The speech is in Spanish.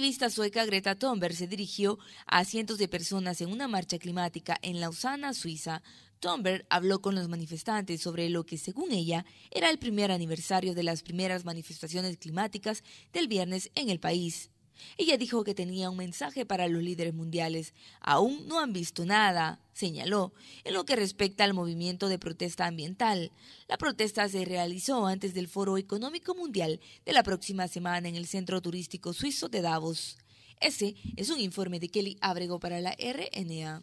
activista sueca Greta Thunberg se dirigió a cientos de personas en una marcha climática en Lausana, Suiza. Thunberg habló con los manifestantes sobre lo que, según ella, era el primer aniversario de las primeras manifestaciones climáticas del viernes en el país. Ella dijo que tenía un mensaje para los líderes mundiales. Aún no han visto nada, señaló, en lo que respecta al movimiento de protesta ambiental. La protesta se realizó antes del Foro Económico Mundial de la próxima semana en el centro turístico suizo de Davos. Ese es un informe de Kelly Abrego para la RNA.